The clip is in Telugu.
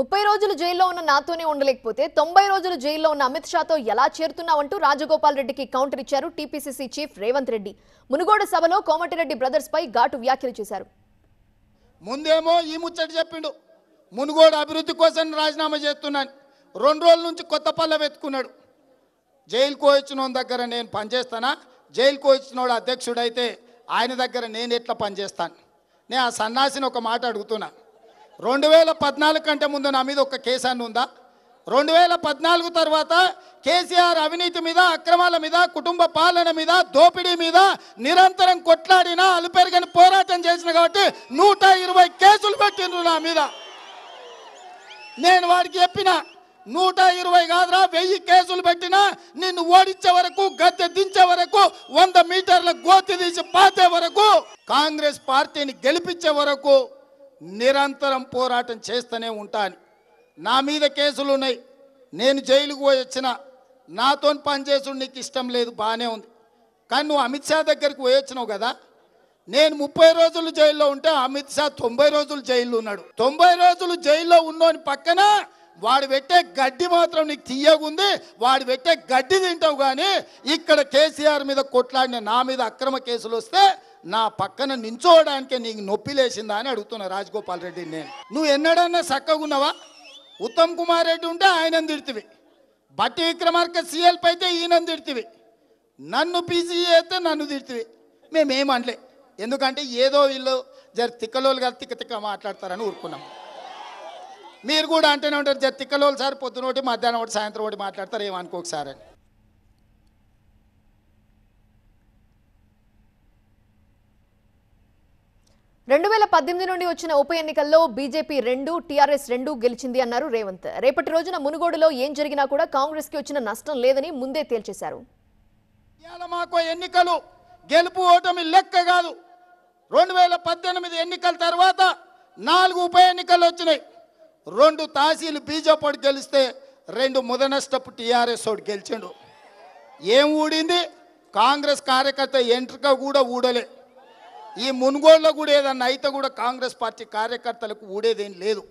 ముప్పై రోజులు జైల్లో ఉన్న నాతోనే ఉండలేకపోతే తొంభై రోజులు జైల్లో ఉన్న అమిత్ షాతో ఎలా చేరుతున్నావంటూ రాజగోపాల్ రెడ్డికి కౌంటర్ ఇచ్చారు టీపీసీసీ చీఫ్ రేవంత్ రెడ్డి మునుగోడు సభలో కోమటిరెడ్డి బ్రదర్స్ పై ఘాటు వ్యాఖ్యలు చేశారు ముందేమో ఈ ముచ్చటి చెప్పిండు మునుగోడు అభివృద్ధి కోసం రాజీనామా చేస్తున్నాను రెండు రోజుల నుంచి కొత్త పళ్ళ వెతుకున్నాడు జైలు కోయించిన దగ్గర నేను పనిచేస్తానా జైలు కోయించినోడు అధ్యక్షుడైతే ఆయన దగ్గర నేను ఎట్లా పనిచేస్తాను నేను ఆ సన్నాసిని ఒక మాట అడుగుతున్నాను రెండు వేల పద్నాలుగు కంటే ముందు నా మీద ఒక కేసు అని ఉందా రెండు వేల పద్నాలుగు తర్వాత కేసీఆర్ అవినీతి మీద అక్రమాల మీద కుటుంబ పాలన మీద దోపిడీ మీద నిరంతరం కొట్లాడిన అలుపెరగని పోరాటం చేసిన కాబట్టి నూట ఇరవై కేసులు పెట్టిండ్రు నా మీద నేను వాడికి చెప్పిన నూట ఇరవై కాదురా వెయ్యి కేసులు పెట్టినా నిన్ను ఓడించే వరకు గద్దె దించే వరకు వంద మీటర్ల గోతి తీసి పాతే వరకు కాంగ్రెస్ పార్టీని గెలిపించే వరకు నిరంతరం పోరాటం చేస్తూనే ఉంటాను నా మీద కేసులు ఉన్నాయి నేను జైలుకు పోయి వచ్చిన నాతో పనిచేసుడు నీకు ఇష్టం లేదు బాగానే ఉంది కానీ నువ్వు అమిత్ షా దగ్గరికి పోయొచ్చినావు కదా నేను ముప్పై రోజులు జైల్లో ఉంటే అమిత్ షా తొంభై రోజులు జైల్లో ఉన్నాడు తొంభై రోజులు జైల్లో ఉన్నోని పక్కన వాడు పెట్టే గడ్డి మాత్రం నీకు తీయగుంది వాడు పెట్టే గడ్డి తింటావు కానీ ఇక్కడ కేసీఆర్ మీద కొట్లాడిన నా మీద అక్రమ కేసులు వస్తే నా పక్కన నించోవడానికే నీకు నొప్పి లేచిందా అని అడుగుతున్నా రాజగోపాల్ రెడ్డిని నేను నువ్వు ఎన్నడన్నా చక్కగున్నావా ఉత్తమ్ కుమార్ రెడ్డి ఉంటే ఆయన తిడుతుంది బట్టి విక్రమార్క సీఎల్పై అయితే ఈయన తిడుతుంది నన్ను పీజీ అయితే నన్ను తిడుతుంది మేమేమనలే ఎందుకంటే ఏదో వీళ్ళు జర తిక్కలోలు గారు తిక్క తిక్క మాట్లాడతారని ఊరుకున్నాం మీరు కూడా అంటేనే ఉంటారు జర తిక్కలోలు సార్ పొద్దునోటి మధ్యాహ్నం ఒకటి సాయంత్రం ఒకటి మాట్లాడతారు ఏమనుకోకసారి అని రెండు వేల పద్దెనిమిది నుండి వచ్చిన ఉప ఎన్నికల్లో బీజేపీ రెండు టీఆర్ఎస్ రెండు గెలిచింది అన్నారు రేవంత్ రేపటి రోజున మునుగోడులో ఏం జరిగినా కూడా కాంగ్రెస్ కి వచ్చిన నష్టం లేదని ముందే తేల్చేశారు మాకు ఎన్నికలు గెలుపు ఓటమి లెక్క కాదు రెండు వేల పద్దెనిమిది ఎన్నికల తర్వాత నాలుగు ఉప ఎన్నికలు వచ్చినాయి రెండు తహసీలు బీజేపీ గెలిస్తే రెండు ముదనష్టపు టీఆర్ఎస్ ఒకటి గెలిచిండు ఏం ఊడింది కాంగ్రెస్ కార్యకర్త ఎంట్రిక కూడా ఊడలే ఈ మున్గోళ్ళ కూడా ఏదన్నా అయితే కూడా కాంగ్రెస్ పార్టీ కార్యకర్తలకు ఊడేదేం లేదు